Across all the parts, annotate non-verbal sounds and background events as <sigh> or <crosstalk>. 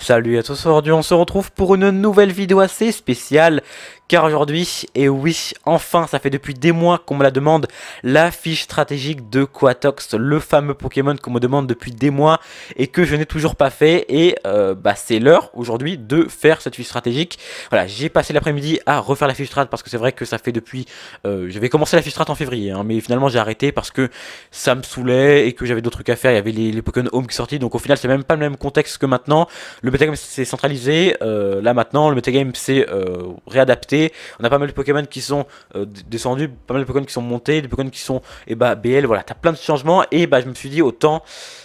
Salut à tous, aujourd'hui on se retrouve pour une nouvelle vidéo assez spéciale car aujourd'hui, et oui, enfin, ça fait depuis des mois qu'on me la demande, la fiche stratégique de Quatox, le fameux Pokémon qu'on me demande depuis des mois et que je n'ai toujours pas fait et euh, bah, c'est l'heure aujourd'hui de faire cette fiche stratégique. Voilà, j'ai passé l'après-midi à refaire la fiche strat parce que c'est vrai que ça fait depuis, euh, j'avais commencé la fiche strat en février hein, mais finalement j'ai arrêté parce que ça me saoulait et que j'avais d'autres trucs à faire, il y avait les, Pokémon Home qui sortaient donc au final c'est même pas le même contexte que maintenant. Le metagame c'est centralisé. Euh, là maintenant, le metagame c'est euh, réadapté. On a pas mal de Pokémon qui sont euh, descendus, pas mal de Pokémon qui sont montés, des Pokémon qui sont et eh bah, BL. Voilà, t'as plein de changements. Et bah, je me suis dit, autant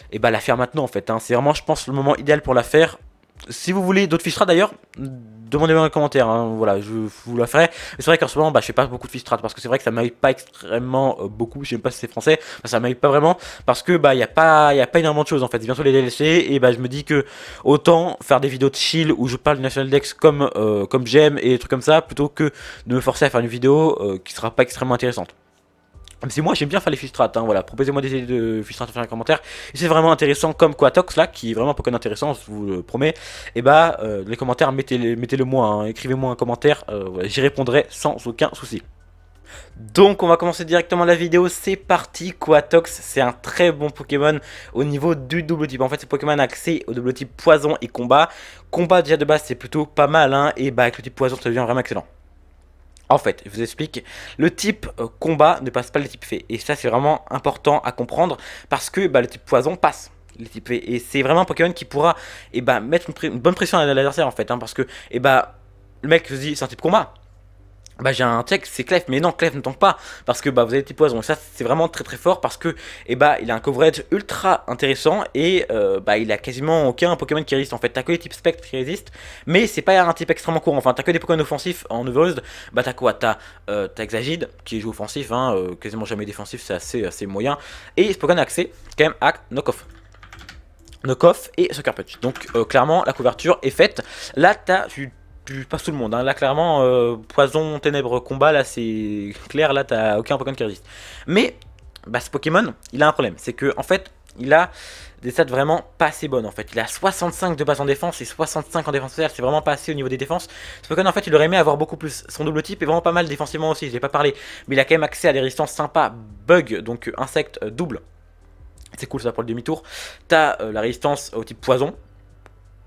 et eh bah, la faire maintenant en fait. Hein. C'est vraiment, je pense, le moment idéal pour la faire si vous voulez d'autres fiches d'ailleurs, demandez-moi dans commentaire, hein. voilà, je vous la ferai. C'est vrai qu'en ce moment, bah, je fais pas beaucoup de fiches parce que c'est vrai que ça m'aide pas extrêmement euh, beaucoup, je sais pas si c'est français, ça ça m'aide pas vraiment, parce que bah, y a pas, y a pas énormément de choses en fait, bientôt les DLC, et bah, je me dis que autant faire des vidéos de chill où je parle du National Dex comme, euh, comme j'aime et des trucs comme ça, plutôt que de me forcer à faire une vidéo euh, qui sera pas extrêmement intéressante si moi j'aime bien faire les fiches hein, voilà. Proposez-moi des idées de faire en commentaire. Et c'est vraiment intéressant comme Quatox là, qui est vraiment un Pokémon intéressant, je vous le promets. Et eh bah euh, les commentaires, mettez-le moi, hein. écrivez-moi un commentaire, euh, j'y répondrai sans aucun souci. Donc on va commencer directement la vidéo, c'est parti, Quatox c'est un très bon Pokémon au niveau du double type, en fait c'est Pokémon axé au double type poison et combat, combat déjà de base c'est plutôt pas mal hein. et bah avec le type poison ça devient vraiment excellent. En fait, je vous explique, le type euh, combat ne passe pas le type fait. Et ça, c'est vraiment important à comprendre parce que bah, le type poison passe. Le type Et c'est vraiment un Pokémon qui pourra et eh bah, mettre une, bonne pression à l'adversaire en fait. Hein, parce que et eh bah, le mec se dit c'est un type combat. Ah bah j'ai un tech, c'est Clef, mais non Clef ne tombe pas parce que bah vous avez des poison, Ça c'est vraiment très très fort parce que et eh bah il a un coverage ultra intéressant et euh, bah il a quasiment aucun Pokémon qui résiste en fait. T'as que les types spectres qui résistent, mais c'est pas un type extrêmement courant. Enfin t'as que des Pokémon offensifs en Overworld. Bah t'as quoi T'as euh, Exagide qui joue offensif, hein, euh, quasiment jamais défensif, c'est assez assez moyen. Et ce Pokémon accès quand même à Knock Off. et Sucker Punch. Donc euh, clairement la couverture est faite. Là t'as du pas tout le monde. Hein. Là, clairement, euh, poison, ténèbres, combat, là, c'est <laughs> clair, là, t'as aucun Pokémon qui résiste. Mais, bah, ce Pokémon, il a un problème. C'est que, en fait, il a des stats vraiment pas assez bonnes, en fait. Il a 65 de base en défense et 65 en défense c'est vraiment pas assez au niveau des défenses. Ce Pokémon, en fait, il aurait aimé avoir beaucoup plus. Son double type est vraiment pas mal défensivement aussi, je pas parlé. Mais il a quand même accès à des résistances sympas, bug, donc insecte, euh, double. C'est cool ça pour le demi-tour. T'as euh, la résistance au type poison,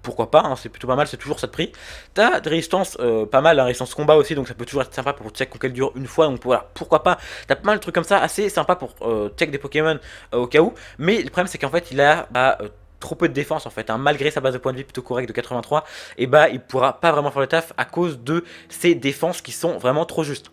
pourquoi pas, hein, c'est plutôt pas mal, c'est toujours ça de prix. T'as des résistances euh, pas mal, la hein, résistance combat aussi, donc ça peut toujours être sympa pour check qu'elle dure une fois, donc voilà, pourquoi pas. T'as pas mal de trucs comme ça, assez sympa pour euh, check des Pokémon euh, au cas où, mais le problème c'est qu'en fait il a... Bah, trop peu de défense en fait, hein, malgré sa base de points de vie plutôt correcte de 83, et bah il pourra pas vraiment faire le taf à cause de ses défenses qui sont vraiment trop justes.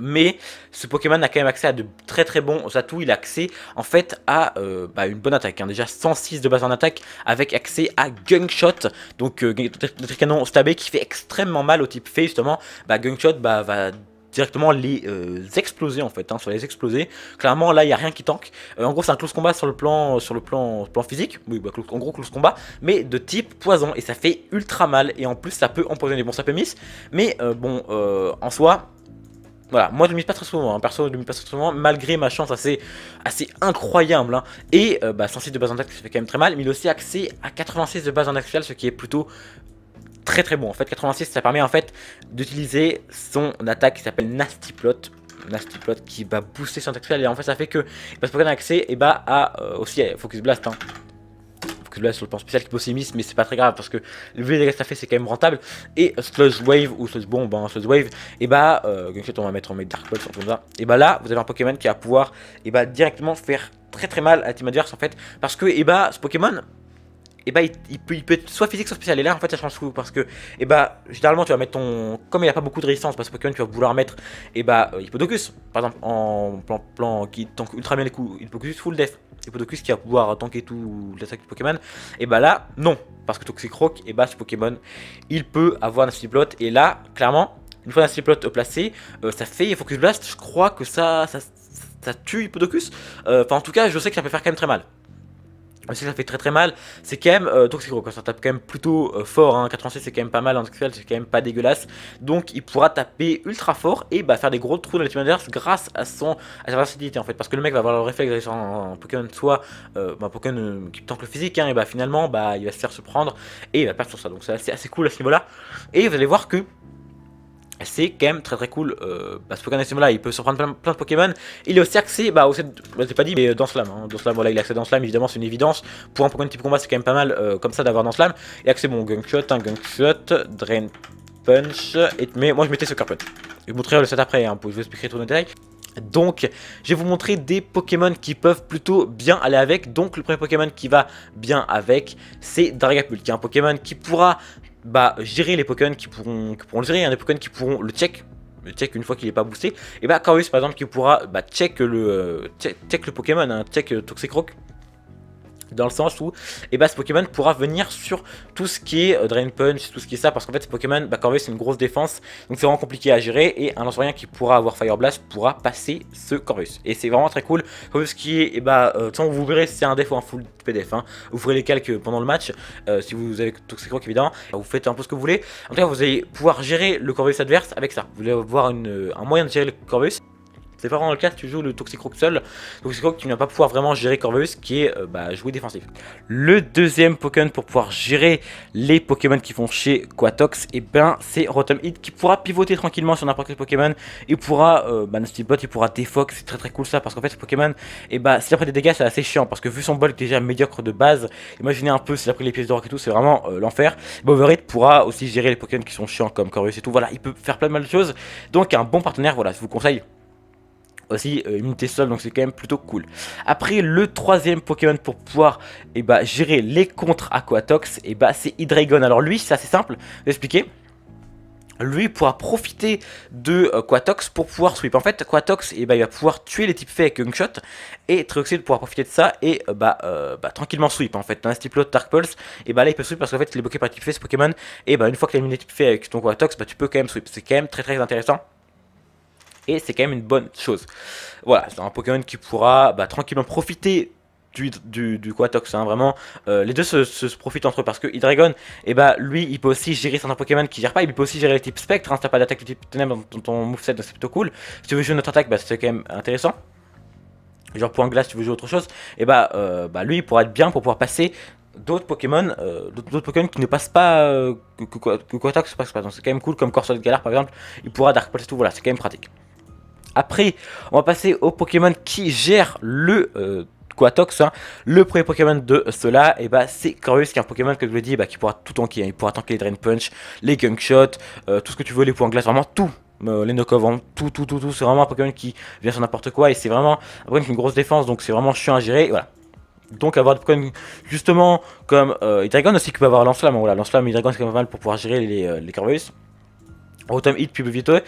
Mais ce Pokémon a quand même accès à de très très bons atouts. Il a accès en fait à euh, bah, une bonne attaque. Hein. Déjà 106 de base en attaque avec accès à Gunshot. Donc notre euh, canon stabé qui fait extrêmement mal au type fait justement. Bah, Gunshot bah, va directement les euh, exploser en fait, hein, sur les exploser. Clairement là il n'y a rien qui tank. en gros c'est un close combat sur le plan sur le plan, plan physique, oui bah, en gros close combat, mais de type poison et ça fait ultra mal et en plus ça peut empoisonner. Bon ça peut miss, mais bon en soi voilà, moi je ne mise pas très souvent, hein. perso je ne pas très souvent, malgré ma chance assez, assez incroyable. Hein. Et euh, bah, 106 de base en attaque, ça fait quand même très mal, mais il a aussi accès à 86 de base en attaque ce qui est plutôt très très bon. En fait, 86, ça permet en fait d'utiliser son attaque qui s'appelle Nasty Plot Nasty Plot qui va booster son attaque et en fait ça fait que il va se accès et bah à euh, aussi Focus Blast hein là sur le plan spécial qui pessimiste, mais c'est pas très grave parce que le des que ça fait, c'est quand même rentable. Et Sludge Wave ou Sludge Bomb, hein, ben, Sludge Wave, et eh bah, ben, euh, on va mettre en mode Dark Pulse, ça, et bah là, vous avez un Pokémon qui va pouvoir, et eh bah, ben, directement faire très très mal à la team adverse en fait, parce que, et eh bah, ce Pokémon, et bah il, peut, il, peut, être soit physique soit spécial et là en fait ça change tout parce que et bah généralement tu vas mettre ton comme il a pas beaucoup de résistance parce que Pokémon tu vas vouloir mettre et bah euh, Hippodocus par exemple en plan plan qui tank ultra bien les coups Hippodocus full def Hippodocus qui va pouvoir tanker tout l'attaque du Pokémon, et bah là, non. Parce que Toxicroak, et bah ce Pokémon, il peut avoir un Sliplot et là, clairement, une fois un Plot placé, euh, ça fait Focus Blast, je crois que ça, ça, tue Hippodocus. Euh, enfin, en tout cas, je sais que ça peut faire quand même très mal. Mais ah, si ça fait très très mal, c'est quand même euh, c'est ça tape quand même plutôt euh, fort, hein. c c'est quand même pas mal, en Toxic c'est quand même pas dégueulasse, donc il pourra taper ultra fort et bah, faire des gros trous dans les adverse grâce à son à sa facilité en fait, parce que le mec va avoir le réflexe d'aller sur un, Pokémon soit euh, bah, Pokémon euh, qui tente le physique, hein, et bah finalement bah, il va se faire se prendre et il va perdre sur ça, donc c'est assez cool à ce niveau là, et vous allez voir que c'est quand même très très cool. Euh, bah, ce Pokémon là il peut surprendre plein, plein de Pokémon. Il est aussi c'est bah, au bah, pas dit, mais euh, dans Slam. Hein. Dans Slam, voilà, il a accès dans Slam, évidemment, c'est une évidence. Pour un Pokémon type combat, c'est quand même pas mal euh, comme ça d'avoir dans Slam. Et accès bon, gunshot hein, Shot, Drain Punch, et, mais moi je mettais ce carpet Je vous montrerai le set après, hein, pour, vous expliquer tout le détail. Donc, je vais vous montrer des Pokémon qui peuvent plutôt bien aller avec. Donc, le premier Pokémon qui va bien avec, c'est Dragapult, qui est un Pokémon qui pourra bah, gérer les Pokémon qui pourront, pourront le gérer, hein, les Pokémon qui pourront le check le check une fois qu'il est pas boosté, et bah Corvus par exemple qui pourra bah, check le euh, check, check le Pokémon, hein, check euh, Toxicroak, dans le sens où eh ben, ce Pokémon pourra venir sur tout ce qui est euh, Drain Punch, tout ce qui est ça, parce qu'en fait ce Pokémon, corvus bah, c'est une grosse défense, donc c'est vraiment compliqué à gérer, et un lanceurien qui pourra avoir Fire Blast pourra passer ce Corvus. Et c'est vraiment très cool, comme ce qui est, et eh bah, ben, euh, vous verrez si c'est un def en hein, full PDF, hein. vous ferez les calques pendant le match, euh, si vous avez Toxicroak évidemment, bah, vous faites un peu ce que vous voulez, en tout cas vous allez pouvoir gérer le Corvus adverse avec ça, vous allez avoir euh, un moyen de gérer le Corvus, c'est pas vraiment le cas tu joues le Toxicroak seul. Toxicroak tu ne vas pas pouvoir vraiment gérer Corvus qui est euh, bah, joué défensif. Le deuxième Pokémon pour pouvoir gérer les Pokémon qui font chez Quatox, et eh ben c'est rotom Heat qui pourra pivoter tranquillement sur n'importe quel Pokémon. Il pourra, euh, bah, Bot, il pourra défox, c'est très très cool ça parce qu'en fait ce Pokémon, et eh bah s'il a pris des dégâts c'est assez chiant parce que vu son bulk déjà médiocre de base, imaginez un peu s'il a pris les pièces de rock et tout, c'est vraiment euh, l'enfer. Bah, pourra aussi gérer les Pokémon qui sont chiants comme Corvus et tout, voilà, il peut faire plein de mal de choses. Donc un bon partenaire, voilà, je vous conseille aussi euh, immunité sol, donc c'est quand même plutôt cool. Après, le troisième Pokémon pour pouvoir et eh bah, gérer les contre Aquatox, et eh bah, c'est Hydreigon. Alors lui, c'est assez simple, expliquer lui pourra profiter de euh, Quatox pour pouvoir sweep. En fait, Quatox, et eh ben, bah, il va pouvoir tuer les types faits avec gunshot et Trioxide pourra profiter de ça, et euh, bah, euh, bah, tranquillement sweep. En fait, un type Dark Pulse, et bah, là il peut sweep parce qu'en fait, il est bloqué par les types faits, ce Pokémon, et bah, une fois que tu éliminé les types faits avec ton Quatox, bah, tu peux quand même sweep. C'est quand même très très intéressant. Et c'est quand même une bonne chose. Voilà, c'est un Pokémon qui pourra bah, tranquillement profiter du, du, Quatox, hein, vraiment. Euh, les deux se, profitent entre eux parce que Hydreigon, et eh bah, lui, il peut aussi gérer certains Pokémon qui gèrent pas, il peut aussi gérer les types Spectre, hein, Si tu n'as pas d'attaque du type ténèbre dans, ton ton moveset, donc c'est plutôt cool. Si tu veux jouer une autre attaque, bah, c'est quand même intéressant. Genre point glace, si tu veux jouer autre chose, et eh bah, euh, bah, lui, il pourra être bien pour pouvoir passer d'autres Pokémon, euh, d'autres Pokémon qui ne passent pas, que, que, Quatox passe pas. Donc c'est quand même cool, comme de Galar par exemple, il pourra Dark Pulse tout, voilà, c'est quand même pratique. Après, on va passer au Pokémon qui gère le... Euh, Quatox, hein. le premier Pokémon de cela, et eh bah ben, c'est Corvus qui est un Pokémon que je vous dis, bah, qui pourra tout tanker, hein. il pourra tanker les Drain Punch, les Gunshot, euh, tout ce que tu veux, les points glace, vraiment tout, euh, les knock tout, tout, tout, tout, c'est vraiment un Pokémon qui vient sur n'importe quoi, et c'est vraiment un Pokémon qui une grosse défense, donc c'est vraiment chiant à gérer, voilà. Donc avoir des Pokémon justement comme euh, aussi qui peut avoir Lance-Flamme, voilà, lance et Dragon c'est quand même pas mal pour pouvoir gérer les, les Corvus. Autom Hit peut pivoter,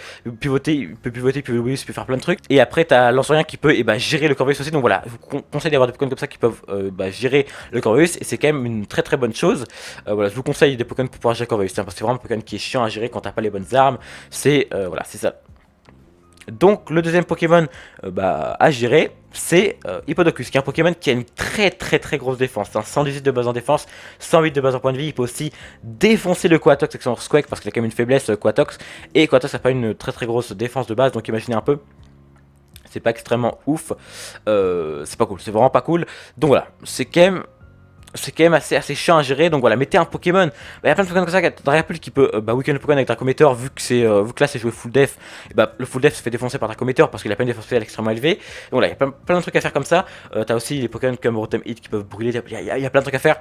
pivoter, il peut pivoter, peut il peut faire plein de trucs. Et après, t'as l'ancien qui peut et eh ben, gérer le Corvus aussi. Donc voilà, je vous conseille d'avoir des Pokémon comme ça qui peuvent euh, bah, gérer le Corvus. Et c'est quand même une très très bonne chose. Euh, voilà, je vous conseille des Pokémon pour pouvoir gérer le Corvus. Hein, parce que c'est vraiment un Pokémon qui est chiant à gérer quand t'as pas les bonnes armes. C'est euh, voilà, c'est ça. Donc le deuxième Pokémon euh, bah, à gérer, c'est euh, Hippodocus, qui est un Pokémon qui a une très très très grosse défense. 118 hein. de base en défense, 108 de base en point de vie. Il peut aussi défoncer le Quatox avec son squake parce qu'il a quand même une faiblesse euh, Quatox. Et Quatox n'a pas une très très grosse défense de base, donc imaginez un peu. C'est pas extrêmement ouf. c'est pas cool, c'est vraiment pas cool. Donc voilà, c'est quand même c'est quand même assez, chiant à gérer. Donc voilà, mettez un Pokémon. Bah, il y a plein de Pokémon comme ça qui peut euh, bah, le Pokémon avec Dracometer, vu que c'est vous euh, vu que là c'est joué full def. bah, le full def se fait défoncer par Dracometer parce qu'il a pas une défense spéciale extrêmement élevée. Donc voilà, il y a plein, plein, de trucs à faire comme ça. Euh, t'as aussi les Pokémon comme Rotom Heat qui peuvent brûler. Il y, a, plein de trucs à faire.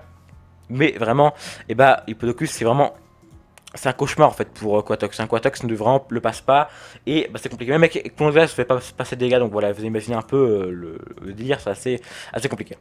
Mais vraiment, et bah, Hippodocus c'est vraiment c'est un cauchemar en fait pour Quatox. Un Quatox ne le passe pas et bah, c'est compliqué. Même avec ça se fait pas passer des dégâts, donc voilà, vous imaginez un peu le, le, délire, c'est assez, assez compliqué.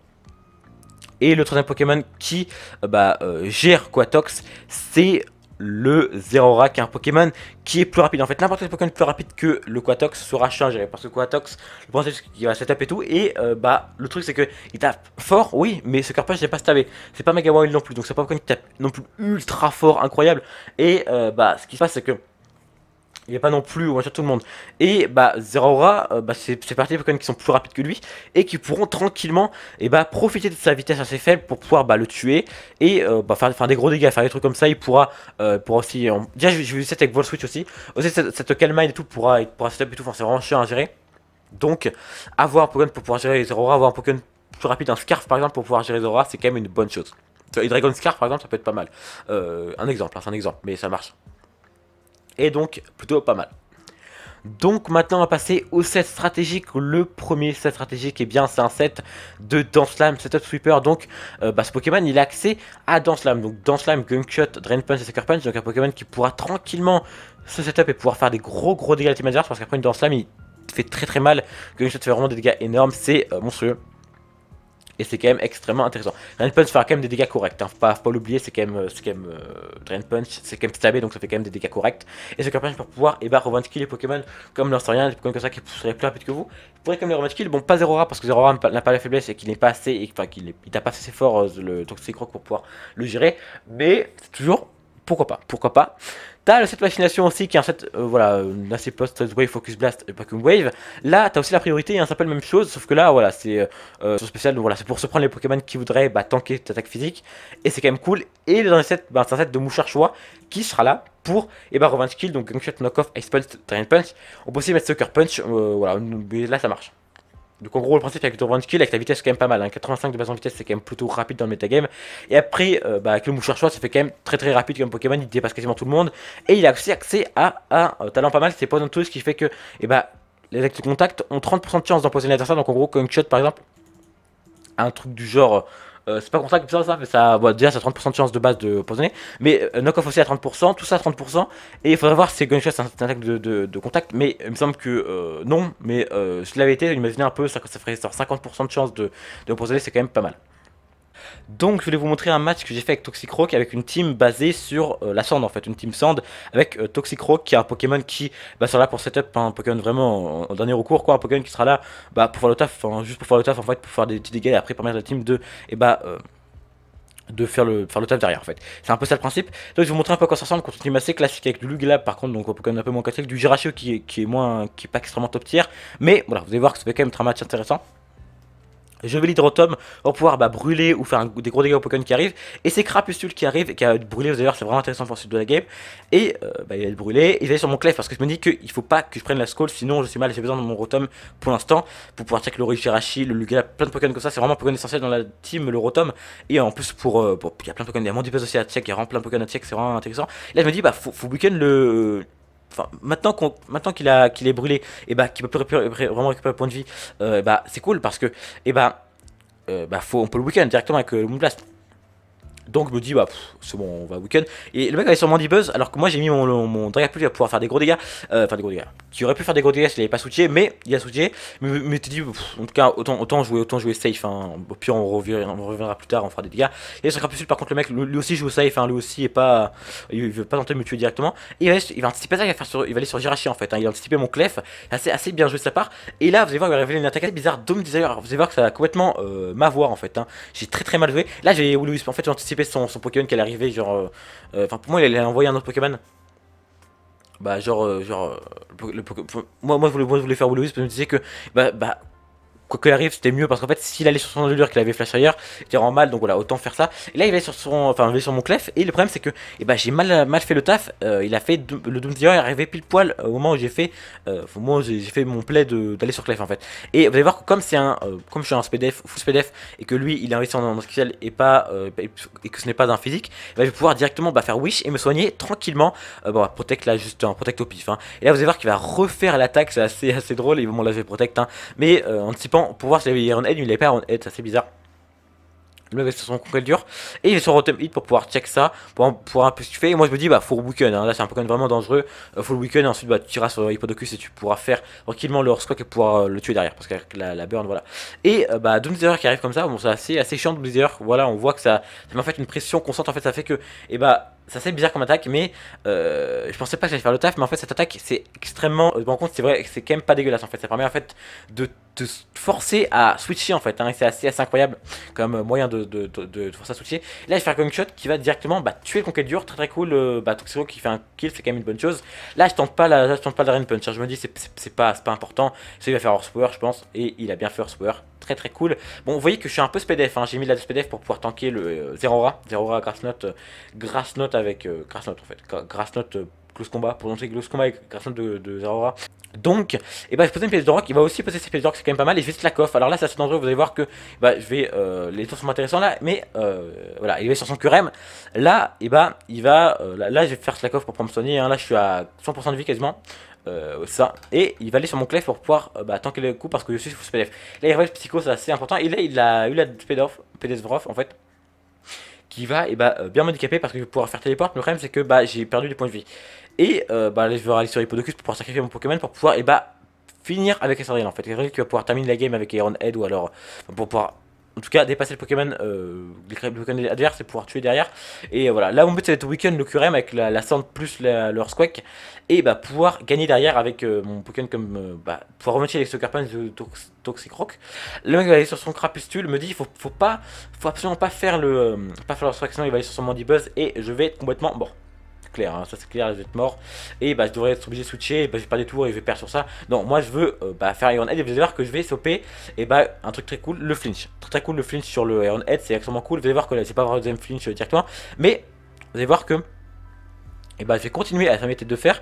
Et le troisième Pokémon qui euh, bah, euh, gère Quatox, c'est le Zerora qui est un Pokémon qui est plus rapide. En fait, n'importe quel Pokémon plus rapide que le Quatox sera changé. Parce que Quatox, le principe c'est qu'il va se taper et tout. Et euh, bah, le truc c'est qu'il tape fort, oui, mais ce Carpage n'est pas stabé. C'est pas Mega Wild non plus. Donc c'est pas Pokémon qui tape non plus ultra fort, incroyable. Et bah, ce qui se passe c'est que il n'y a pas non plus, on moins sur tout le monde. Et bah Zeraora, euh, bah, c'est parti des Pokémon qui sont plus rapides que lui et qui pourront tranquillement et eh bah, profiter de sa vitesse assez faible pour pouvoir bah, le tuer et euh, bah, faire, des gros dégâts, faire des trucs comme ça. Il pourra, euh, pour aussi. Déjà, j'ai vu ça avec Volswitch Switch aussi. Aussi, cette, Calm Mind et tout pourra, pourra setup et tout. c'est vraiment chiant à gérer. Donc, avoir un Pokémon pour pouvoir gérer les Zeraora, avoir un Pokémon plus rapide, un Scarf par exemple pour pouvoir gérer Zeraora, c'est quand même une bonne chose. Et Dragon Scarf par exemple, ça peut être pas mal. un exemple, hein, un exemple, mais ça marche. Et donc, plutôt pas mal. Donc maintenant on va passer au set stratégique, le premier set stratégique, et eh bien c'est un set de Slam Setup Sweeper, donc euh, bah, ce Pokémon il a accès à Slam donc Slime, Gunshot, Drain Punch et Sucker Punch, donc un Pokémon qui pourra tranquillement se setup et pouvoir faire des gros gros dégâts à manager parce qu'après une Slam il fait très très mal, Gunshot fait vraiment des dégâts énormes, c'est euh, monstrueux. Et c'est quand même extrêmement intéressant. Drain Punch fera quand même des dégâts corrects. Hein. Faut pas, l'oublier, c'est quand même. Euh, ce euh, Drain Punch, c'est quand même stabé, donc ça fait quand même des dégâts corrects. Et ce Punch pour pouvoir et eh bah, ben, revendiquer les Pokémon comme rien des Pokémon comme ça qui pousseraient plus rapide que vous. Vous pourrez même les revendiquer. Bon, pas Zerora parce que Zerora n'a pas la faiblesse et qu'il n'est pas assez. Et, enfin, qu'il n'a pas assez fort euh, le Toxic pour pouvoir le gérer. Mais c'est toujours pourquoi pas, pourquoi pas. T'as le set machination aussi qui est un set, euh, voilà, euh, assez post euh, wave, focus blast, et vacuum wave. Là, t'as aussi la priorité, hein, un peu la même chose, sauf que là, voilà, c'est euh, spécial, donc voilà, c'est pour se prendre les Pokémon qui voudraient bah, tanker tes attaque physique, et c'est quand même cool. Et dans le set, bah, c'est un set de mouchard choix qui sera là pour et eh bah, revenge kill, donc gunshot, knock-off, ice punch, drain punch. On peut aussi mettre sucker punch, voilà, mais là ça marche. Donc en gros le principe avec le 20 Skill, avec la vitesse quand même pas mal, hein. 85 de base en vitesse c'est quand même plutôt rapide dans le metagame. Et après, euh, bah, avec le mouchoir choix ça fait quand même très très rapide comme Pokémon, il dépasse quasiment tout le monde. Et il a aussi accès à, un euh, talent pas mal, c'est Poison ce qui fait que et eh bah, les actes de contact ont 30% de chance d'empoisonner l'adversaire, donc en gros Shot par exemple, un truc du genre... Euh, c'est pas comme ça, que ça, mais ça, déjà, ça a 30% de chance de base de poisonner. Mais euh, knock-off aussi à 30%, tout ça à 30%. Et il faudrait voir si Gunshot c'est un, attaque de, contact. Mais il me semble que euh, non, mais si l'avait été, imaginez un peu, ça, ça ferait 50% de chance de, de poisonner, c'est quand même pas mal. Donc je voulais vous montrer un match que j'ai fait avec Toxic Rock avec une team basée sur euh, la Sand en fait, une team Sand avec euh, Toxic Rock qui est un Pokémon qui bah, sera là pour setup, hein, un Pokémon vraiment en, dernier recours quoi, un Pokémon qui sera là bah, pour faire le taf, hein, juste pour faire le taf en fait, pour faire des petits dégâts et après permettre à la team de et eh bah euh, de faire le, faire le taf derrière en fait. C'est un peu ça le principe. Donc je vais vous montrer un peu comment quoi ça ressemble contre une team assez classique avec du Luglab par contre, donc un Pokémon un peu moins classique, du Girachio qui, est moins qui est pas extrêmement top tier, mais voilà, vous allez voir que ça peut quand même être un match intéressant. Je vais Rotom pour pouvoir bah, brûler ou faire des gros dégâts aux Pokémon qui arrivent. Et c'est Crapustule qui et qui a brûlé d'ailleurs, c'est vraiment intéressant pour la de la game. Et euh, bah, il va être brûlé. Il va aller sur mon clef parce que je me dis qu'il faut pas que je prenne la skull, sinon je suis mal, j'ai besoin de mon rotom pour l'instant pour pouvoir check le Rishirachi, le Lugia, plein de Pokémon comme ça. C'est vraiment un Pokémon essentiel dans la team, le rotom. Et euh, en plus, euh, pour, il y a plein de Pokémon, il y a mon DPS aussi à check, il y a vraiment plein de Pokémon à check, c'est vraiment intéressant. Et là, je me dis, bah, faut, faut le maintenant qu'on maintenant qu'il a qu'il est brûlé et eh bah ben, qu'il peut vraiment récupérer le point de vie bah c'est cool parce que et eh ben, euh, bah, on peut le week-end directement avec euh, le Moonblast donc me dit bah, c'est bon, on va week-end. Et le mec avait sûrement dit buzz, alors que moi j'ai mis mon, mon, drag plus pouvoir faire des gros dégâts. Euh, enfin, des gros dégâts. Tu aurais pu faire des gros dégâts s'il n'avait pas soutien, mais il a soutié, Mais, il me dit, en tout cas, autant, autant, jouer, autant jouer safe. Hein. Au pire, on reviendra, on reviendra plus tard, on fera des dégâts. Et sur plus par contre, le mec, lui aussi joue safe, hein. lui aussi, est pas, il veut pas tenter de me tuer directement. Et il va, il va anticiper ça, il va, faire il va aller sur Jirachi en fait. Hein. Il a anticipé mon clef, assez, assez bien joué de sa part. Et là, vous allez voir, il va révéler une attaque assez bizarre, Dome Desire. Vous allez voir que ça va complètement euh, m'avoir en fait. Hein. J'ai très très mal joué. Là, j'ai en fait, son, son Pokémon qui est arrivé, genre. Euh, euh, enfin, pour moi, il allait envoyer un autre Pokémon. Bah, genre. Euh, genre le, moi, moi, je voulais, moi, je voulais faire Boulouis parce que je me disais que. Bah, bah quoi qu'il arrive, c'était mieux parce qu'en fait, s'il allait sur son allure qu'il avait flash ailleurs, il était en mal, donc voilà, autant faire ça. Et là, il allait sur son, enfin, sur mon clef, et le problème c'est que, eh ben, j'ai mal, mal fait le taf. Euh, il a fait le Doom est arrivé pile poil au moment où j'ai fait, euh, j'ai fait mon play d'aller sur clef en fait. Et vous allez voir que comme c'est un, euh, comme je suis un SPDF, full SPDF, et que lui, il est investi en, un et pas, et que ce n'est pas un physique, eh ben, je vais pouvoir directement bah, faire wish et me soigner tranquillement. bon, bah, protect là, juste un protect au pif. Hein. Et là, vous allez voir qu'il va refaire l'attaque, c'est assez, assez drôle. Et bon, là, je protect, hein, mais en anticipant pour voir s'il avait Iron Head, il est pas en Head, ça c'est bizarre. Le mec son dur. Et il est sur Rotom Hit pour pouvoir check ça, pour, pour un peu ce fais, Et moi je me dis, bah, full weekend, hein. là c'est un Pokémon vraiment dangereux. faut euh, full weekend, ensuite bah, tu tireras sur Hippodocus et tu pourras faire tranquillement le horsecock et pouvoir euh, le tuer derrière. Parce que la, burn, voilà. Et euh, bah bah, Doomsdayer qui arrive comme ça, bon, c'est assez, assez chiant Doomsdayer. Voilà, on voit que ça, ça m'a fait une pression constante. En fait, ça fait que, et bah, ça c'est bizarre comme attaque, mais euh, je pensais pas que j'allais faire le taf, mais en fait cette attaque c'est extrêmement, Bon, compte c'est vrai, c'est quand même pas dégueulasse en fait, ça permet en fait de te forcer à switcher en fait, hein, c'est assez, assez, incroyable comme moyen de, de, de, forcer à switcher. Là je fais un gun shot qui va directement bah, tuer le conquête dur, très très cool, euh, bah qui fait un kill, c'est quand même une bonne chose. Là je tente pas la, là, je Rain Punch, hein. je me dis c'est pas, pas important, ça il va faire power je pense, et il a bien fait power très très cool. Bon, vous voyez que je suis un peu spedef, hein. j'ai mis de la spedef pour pouvoir tanker le euh, Zerora, Zerora Grass Note, euh, Grass Note avec euh, Grass Note en fait, Grass Note Close Combat, pour montrer Close Combat avec Grass Note de, de Zerora. Donc, et eh bah, ben, je une pièce de rock, il va aussi poser cette pièce de rock, c'est quand même pas mal, et je vais slack off. Alors là, c'est se dangereux, vous allez voir que bah, je vais, les tours sont intéressants là, mais voilà, il est sur son QRM. Là, et eh bah, ben, il va, là, là, je vais faire slack off pour prendre me soigner, hein. là, je suis à 100% de vie quasiment. Euh, ça. Et il va aller sur mon clef pour pouvoir euh, bah, tanker le coup parce que je suis sous PDF. Là, il être Psycho, c'est assez important. Et là, il a eu la PDF en fait. Qui va et eh bah, euh, bien m'handicaper parce que je vais pouvoir faire téléport, le problème, c'est que bah, j'ai perdu des points de vie. Et euh, bah, je vais aller sur Hippodocus pour pouvoir sacrifier mon Pokémon pour pouvoir et eh bah, finir avec en fait. qui va pouvoir terminer la game avec Iron Head ou alors pour pouvoir en tout cas dépasser le Pokémon, euh, le Pokémon adverse et pouvoir tuer derrière. Et euh, voilà, là mon but c'est de end le QRM avec la, Sand plus le leur squeak et bah pouvoir gagner derrière avec euh, mon Pokémon comme euh, bah, pouvoir remonter avec ce Punch et Toxic Rock. Le mec va aller sur son crapustule, me dit il faut, pas, faut absolument pas faire le, pas faire leur il va aller sur son Mandibuzz et je vais être complètement Bon clair, hein. ça c'est clair, vous êtes mort. Et bah je devrais être obligé de switcher, et bah je vais pas des tours et je vais perdre sur ça. Donc moi je veux euh, bah, faire Iron Head et vous allez voir que je vais sopper et bah un truc très cool, le flinch. Très très cool le flinch sur le Iron Head, c'est extrêmement cool. Vous allez voir que là c'est pas vraiment le deuxième flinch euh, directement, mais vous allez voir que et bah je vais continuer à permettre de faire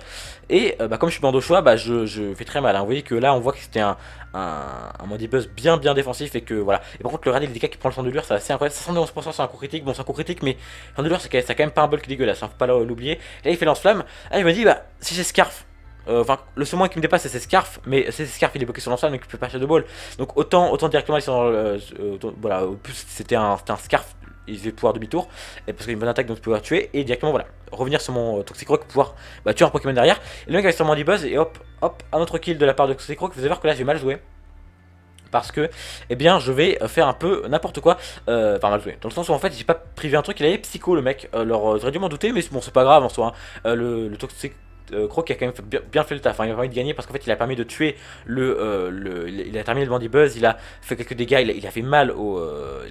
et euh, bah, comme je suis bandeau choix bah je, je, fais très mal hein. vous voyez que là on voit que c'était un, un, un buzz bien bien défensif et que voilà et par contre le radis des cas qui prend le sang de ça c'est assez incroyable 71% c'est un coup critique bon c'est un coup critique mais sang de lueur c'est quand même pas un bulk dégueulasse hein. faut pas l'oublier là il fait lance flamme là il me dit bah si j'ai Scarf euh, enfin, le seul moyen qui me dépasse, c'est ses scarfs. Mais ses scarfs, il est bloqué sur l'ensemble, donc il peut pas acheter de ball. Donc autant, autant directement dans sur. Euh, euh, voilà, au plus, c'était un, scarf il vais pouvoir demi-tour, et parce qu'il a une bonne attaque donc je pouvoir tuer, et directement voilà, revenir sur mon euh, pouvoir bah, tuer un Pokémon derrière, et le mec sûrement son buzz et hop, hop, un autre kill de la part de Toxicroak, vous allez voir que là j'ai mal joué, parce que, eh bien, je vais faire un peu n'importe quoi, euh, enfin mal joué, dans le sens où en fait j'ai pas privé un truc, il avait psycho le mec, alors j'aurais dû m'en douter, mais bon c'est pas grave en soi, hein. le, le Toxic euh, Croc a quand même bien, fait le taf. Hein. Il a permis de gagner parce qu'en fait, il a permis de tuer le, euh, le, Il a terminé le bandit Buzz, il a fait quelques dégâts, il a, fait mal au. Euh,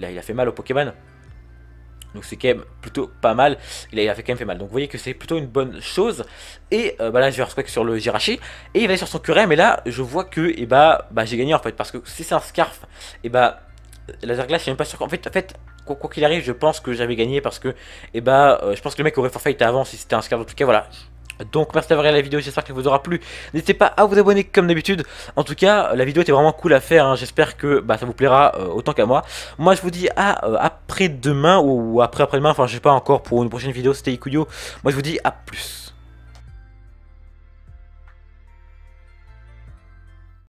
il, a fait, mal au Pokémon. Donc c'est quand même plutôt pas mal, il a, fait quand même fait mal. Donc vous voyez que c'est plutôt une bonne chose. Et bah là je vais respecter sur le Jirachi. Et il va aller sur son curé, mais là je vois que et eh bah, bah j'ai gagné en fait. Parce que si c'est un scarf, et eh bah la glace, je suis même pas sûr En fait, en fait, quoi qu'il arrive, je pense que j'avais gagné parce que, et eh bah, je pense que le mec aurait forfait avant si c'était un scarf. En tout cas, voilà, donc merci d'avoir regardé la vidéo, j'espère qu'elle vous aura plu. N'hésitez pas à vous abonner comme d'habitude. En tout cas, la vidéo était vraiment cool à faire, hein. j'espère que bah, ça vous plaira euh, autant qu'à moi. Moi je vous dis à euh, après-demain ou après après-demain, enfin je sais pas encore pour une prochaine vidéo, c'était Ikuyo. Moi je vous dis à plus.